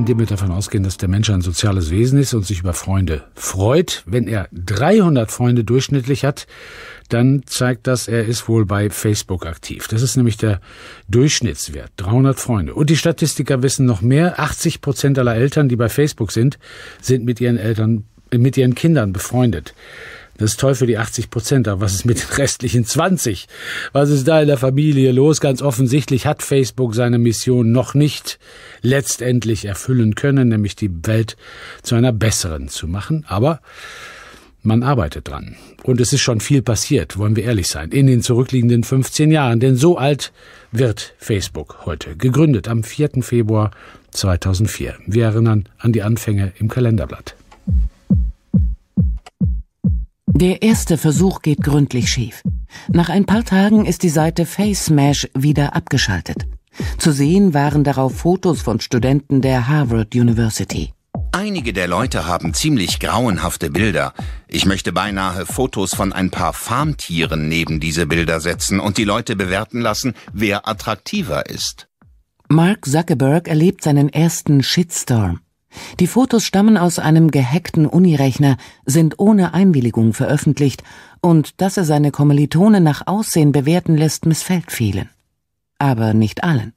indem wir davon ausgehen, dass der Mensch ein soziales Wesen ist und sich über Freunde freut. Wenn er 300 Freunde durchschnittlich hat, dann zeigt das, er ist wohl bei Facebook aktiv. Das ist nämlich der Durchschnittswert, 300 Freunde. Und die Statistiker wissen noch mehr, 80 Prozent aller Eltern, die bei Facebook sind, sind mit ihren Eltern, mit ihren Kindern befreundet. Das ist toll für die 80 Prozent, aber was ist mit den restlichen 20? Was ist da in der Familie los? Ganz offensichtlich hat Facebook seine Mission noch nicht letztendlich erfüllen können, nämlich die Welt zu einer besseren zu machen. Aber man arbeitet dran. Und es ist schon viel passiert, wollen wir ehrlich sein, in den zurückliegenden 15 Jahren. Denn so alt wird Facebook heute. Gegründet am 4. Februar 2004. Wir erinnern an die Anfänge im Kalenderblatt. Der erste Versuch geht gründlich schief. Nach ein paar Tagen ist die Seite Face FaceMash wieder abgeschaltet. Zu sehen waren darauf Fotos von Studenten der Harvard University. Einige der Leute haben ziemlich grauenhafte Bilder. Ich möchte beinahe Fotos von ein paar Farmtieren neben diese Bilder setzen und die Leute bewerten lassen, wer attraktiver ist. Mark Zuckerberg erlebt seinen ersten Shitstorm. Die Fotos stammen aus einem gehackten Unirechner, sind ohne Einwilligung veröffentlicht und dass er seine Kommilitone nach Aussehen bewerten lässt, missfällt vielen. Aber nicht allen.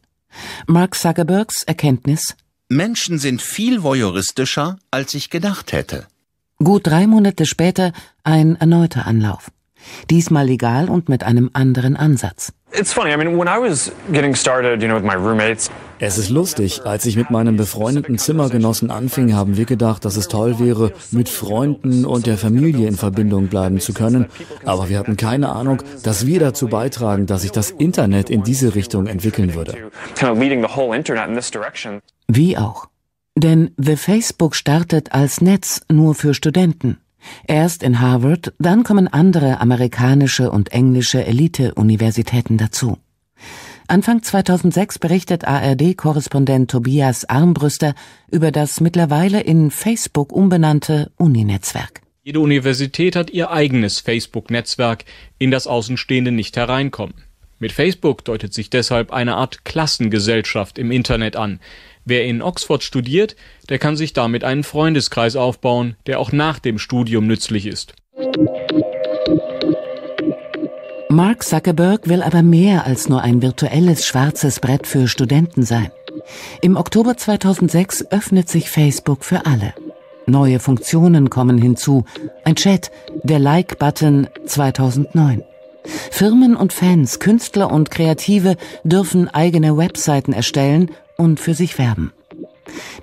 Mark Zuckerbergs Erkenntnis Menschen sind viel voyeuristischer, als ich gedacht hätte. Gut drei Monate später ein erneuter Anlauf. Diesmal legal und mit einem anderen Ansatz. Es ist lustig, als ich mit meinen befreundeten Zimmergenossen anfing, haben wir gedacht, dass es toll wäre, mit Freunden und der Familie in Verbindung bleiben zu können, aber wir hatten keine Ahnung, dass wir dazu beitragen, dass sich das Internet in diese Richtung entwickeln würde. Wie auch. Denn The Facebook startet als Netz nur für Studenten. Erst in Harvard, dann kommen andere amerikanische und englische Elite-Universitäten dazu. Anfang 2006 berichtet ARD-Korrespondent Tobias Armbrüster über das mittlerweile in Facebook umbenannte Uninetzwerk. Jede Universität hat ihr eigenes Facebook-Netzwerk, in das Außenstehende nicht hereinkommen. Mit Facebook deutet sich deshalb eine Art Klassengesellschaft im Internet an. Wer in Oxford studiert, der kann sich damit einen Freundeskreis aufbauen, der auch nach dem Studium nützlich ist. Mark Zuckerberg will aber mehr als nur ein virtuelles schwarzes Brett für Studenten sein. Im Oktober 2006 öffnet sich Facebook für alle. Neue Funktionen kommen hinzu. Ein Chat, der Like-Button 2009. Firmen und Fans, Künstler und Kreative dürfen eigene Webseiten erstellen und für sich werben.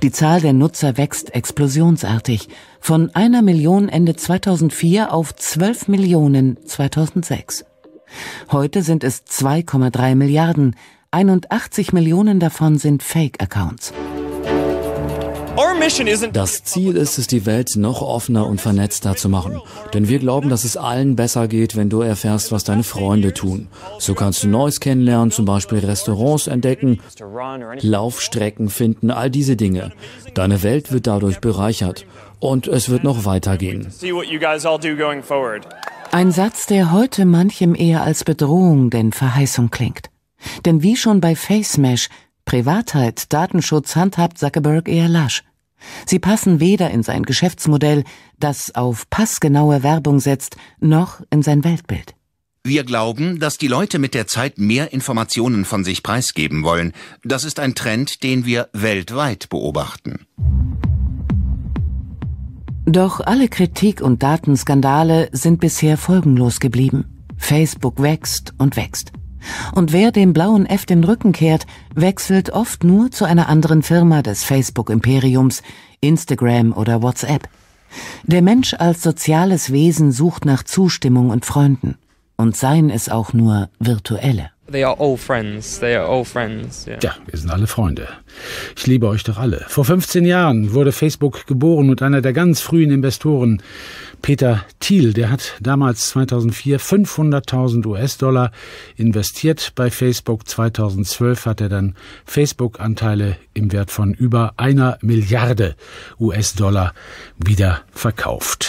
Die Zahl der Nutzer wächst explosionsartig von einer Million Ende 2004 auf 12 Millionen 2006. Heute sind es 2,3 Milliarden, 81 Millionen davon sind Fake-Accounts. Das Ziel ist es, die Welt noch offener und vernetzter zu machen. Denn wir glauben, dass es allen besser geht, wenn du erfährst, was deine Freunde tun. So kannst du Neues kennenlernen, zum Beispiel Restaurants entdecken, Laufstrecken finden, all diese Dinge. Deine Welt wird dadurch bereichert. Und es wird noch weitergehen. Ein Satz, der heute manchem eher als Bedrohung denn Verheißung klingt. Denn wie schon bei FaceMesh Privatheit, Datenschutz handhabt Zuckerberg eher lasch. Sie passen weder in sein Geschäftsmodell, das auf passgenaue Werbung setzt, noch in sein Weltbild. Wir glauben, dass die Leute mit der Zeit mehr Informationen von sich preisgeben wollen. Das ist ein Trend, den wir weltweit beobachten. Doch alle Kritik und Datenskandale sind bisher folgenlos geblieben. Facebook wächst und wächst. Und wer dem blauen F den Rücken kehrt, wechselt oft nur zu einer anderen Firma des Facebook-Imperiums, Instagram oder WhatsApp. Der Mensch als soziales Wesen sucht nach Zustimmung und Freunden. Und seien es auch nur virtuelle. They are all friends. They are all friends. Yeah. Ja, wir sind alle Freunde. Ich liebe euch doch alle. Vor 15 Jahren wurde Facebook geboren und einer der ganz frühen Investoren, Peter Thiel, der hat damals 2004 500.000 US-Dollar investiert bei Facebook. 2012 hat er dann Facebook-Anteile im Wert von über einer Milliarde US-Dollar wieder verkauft.